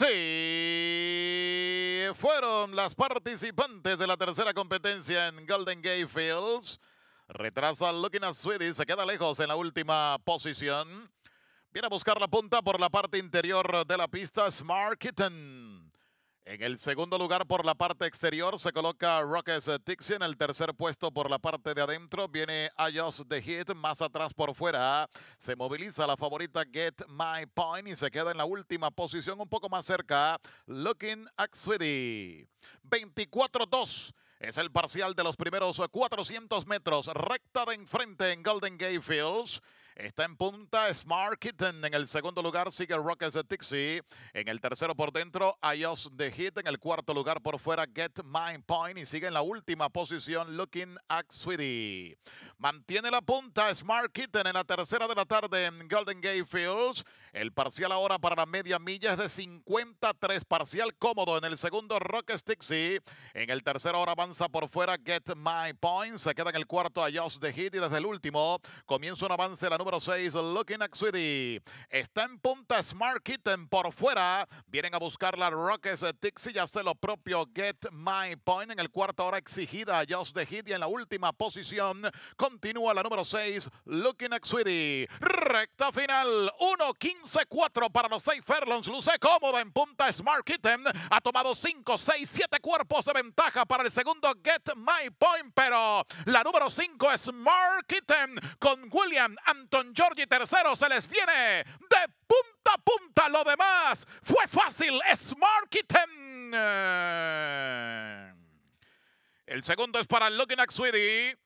Sí, fueron las participantes de la tercera competencia en Golden Gate Fields. Retrasa Looking at Swedish, se queda lejos en la última posición. Viene a buscar la punta por la parte interior de la pista Smart Kitten. En el segundo lugar por la parte exterior se coloca Rockets Tixie. Eh, en el tercer puesto por la parte de adentro viene Ayos The Hit. Más atrás por fuera ah, se moviliza la favorita Get My Point y se queda en la última posición un poco más cerca. Ah, Looking at Sweetie. 24-2. Es el parcial de los primeros 400 eh, metros, recta de enfrente en Golden Gate Fields. Está en punta Smart Kitten. En el segundo lugar sigue Rockets de Tixie. En el tercero por dentro, IOS de Hit. En el cuarto lugar por fuera, Get Mind Point. Y sigue en la última posición, Looking at Sweetie. Mantiene la punta Smart Kitten en la tercera de la tarde en Golden Gate Fields. El parcial ahora para la media milla es de 53. Parcial cómodo en el segundo Rockets Tixie En el tercero ahora avanza por fuera Get My Point. Se queda en el cuarto a Just de Hit y desde el último comienza un avance la número 6 Looking at Sweetie. Está en punta Smart Kitten por fuera. Vienen a buscar la Rockets Tixi. Ya hace lo propio Get My Point. En el cuarto ahora exigida a Just de Hit y en la última posición continúa la número 6 Looking at Sweetie. Recta final 1-15. 11-4 para los 6 Ferlons. Luce cómoda en punta Smart Kitten. Ha tomado 5, 6, 7 cuerpos de ventaja para el segundo Get My Point. Pero la número 5 Smart Kitten con William Anton Giorgi tercero se les viene de punta a punta. Lo demás fue fácil. Smart Kitten. El segundo es para Looking at Sweetie.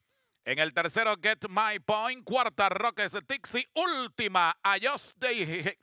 En el tercero, Get My Point. Cuarta, Rockets Tixi. Última, Ayos de